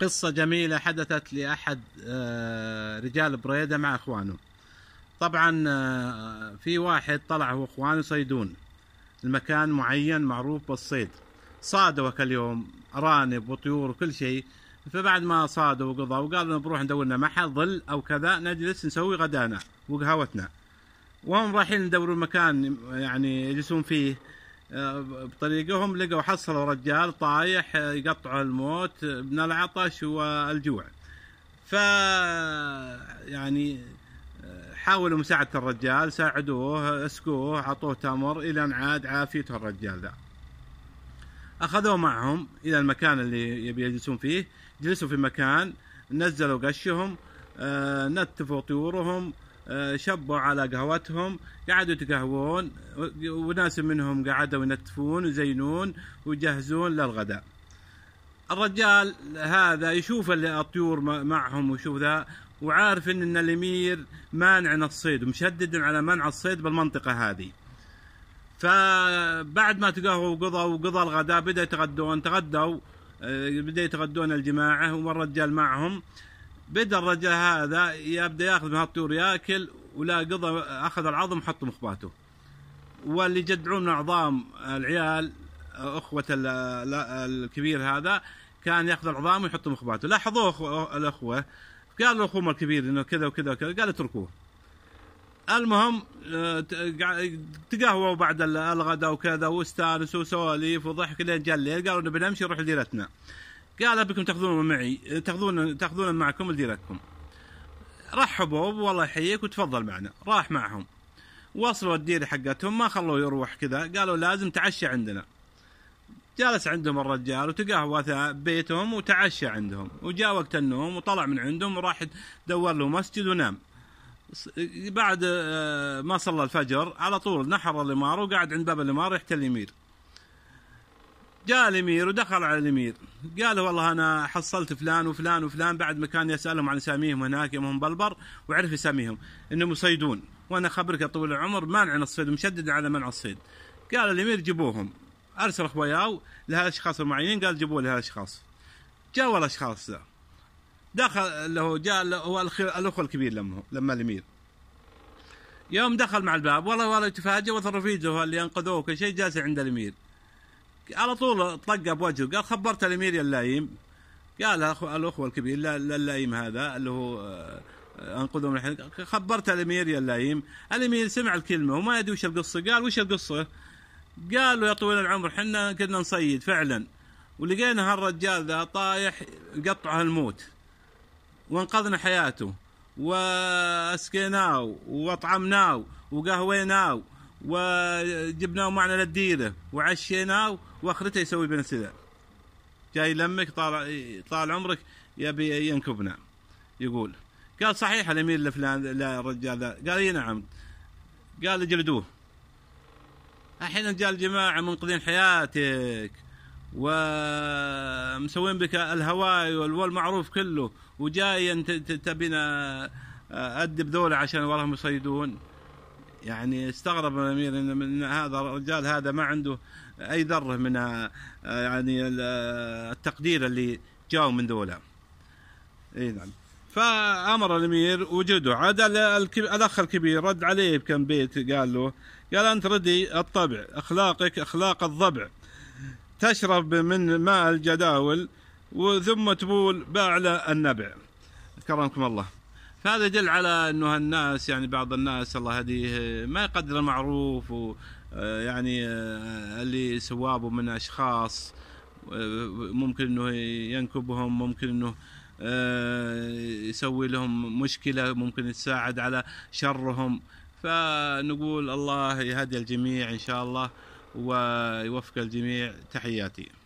قصة جميلة حدثت لأحد آه، رجال بريدة مع إخوانه طبعا آه، في واحد طلع هو إخوانه يصيدون المكان معين معروف بالصيد صادوا اليوم أرانب وطيور وكل شيء فبعد ما صادوا وقضوا وقالوا بنروح ندور لنا محل ظل أو كذا نجلس نسوي غدانا وقهوتنا وهم رايحين ندور مكان يعني يجلسون فيه بطريقهم لقوا حصلوا رجال طايح آه، يقطعه الموت من آه، العطش والجوع ف يعني آه، حاولوا مساعدة الرجال ساعدوه اسكوه عطوه تمر الى ان عاد عافيته الرجال ذا اخذوه معهم الى المكان اللي يبي يجلسون فيه جلسوا في مكان نزلوا قشهم نتفوا طيورهم شبوا على قهوتهم قعدوا يتقهوون وناس منهم قعدوا ينتفون ويزينون ويجهزون للغداء الرجال هذا يشوف الطيور معهم ويشوف ذا وعارف ان الامير مانع الصيد ومشدد على منع الصيد بالمنطقه هذه فبعد ما تقهووا وقضوا وقضى الغداء بدا يتغدون تغدوا آه، بدا يتغدون الجماعه والرجال معهم بدا الرجل هذا يبدا ياخذ من هالطيور ياكل ولا قضى اخذ العظم حطه مخباته واللي يجدعون عظام العيال اخوه الكبير هذا كان ياخذ العظام ويحطه مخباته لاحظوه الاخوه قال له اخوهم الكبير انه كذا وكذا وكذا قال اتركوه المهم آه، تقهووا بعد الغداء وكذا واستانسوا وسواليف وضحك لين جا الليل قالوا نبي نمشي نروح لديرتنا قال ابيكم تاخذونه معي تاخذون تاخذونه معكم لديركم رحبوا والله يحييك وتفضل معنا راح معهم وصلوا الديره حقتهم ما خلوه يروح كذا قالوا لازم تعشى عندنا جالس عندهم الرجال وتقهوى بيتهم وتعشى عندهم وجاء وقت النوم وطلع من عندهم وراح دور له مسجد ونام بعد آه، ما صلى الفجر على طول نحر الاماره وقعد عند باب الاماره يحتل الامير جاء الامير ودخل على الامير قال والله انا حصلت فلان وفلان وفلان بعد ما كان يسالهم عن اساميهم هناك يوم هم بلبر وعرف اساميهم انهم يصيدون وانا خبرك يا طويل العمر مانعنا الصيد مشدد على منع الصيد قال الامير جيبوهم ارسل اخوياو لهالاشخاص المعينين قال جيبوا لي هالاشخاص والله الاشخاص ذا دخل له جاء هو الاخو الكبير لما لما الامير يوم دخل مع الباب والله والله تفاجئ وثر رفيجه اللي انقذوه كل شيء جالس عند الامير على طول طق بوجهه قال خبرت الامير يا قال الاخوه الكبير اللايم هذا اللي هو آه، انقذهم من خبرت الامير يا الامير سمع الكلمه وما يدري وش القصه قال وش القصه قالوا يا طويل العمر حنا كنا نصيد فعلا ولقينا هالرجال ذا طايح قطعه الموت وانقذنا حياته واسقيناه واطعمناه وقهويناه وجبناه معنا للديره وعشيناه واخرته يسوي بنا سلع جاي لمك طال طال عمرك يبي ينكبنا يقول قال صحيح الامير لفلان الرجال ذا قال اي نعم قال اجلدوه الحين جاء الجماعه منقذين حياتك ومسوين بك الهواي والمعروف كله وجاي انت تبينا آه، ادب ذولا عشان وراهم يصيدون يعني استغرب الامير ان هذا الرجال هذا ما عنده اي ذره من آه، يعني آه، التقدير اللي جاءوا من دوله. اي نعم. فامر الامير وجده عاد الاخ الكبير رد عليه بكم بيت قال له قال انت ردي الطبع اخلاقك اخلاق الضبع تشرب من ماء الجداول وثم تبول باعلى النبع كرمكم الله فهذا يدل على انه الناس يعني بعض الناس الله يهديه ما يقدر المعروف ويعني آه، آه، اللي سوابه من اشخاص آه، ممكن انه ينكبهم ممكن انه يسوي لهم مشكله ممكن يساعد على شرهم فنقول الله يهدي الجميع ان شاء الله ويوفق الجميع تحياتي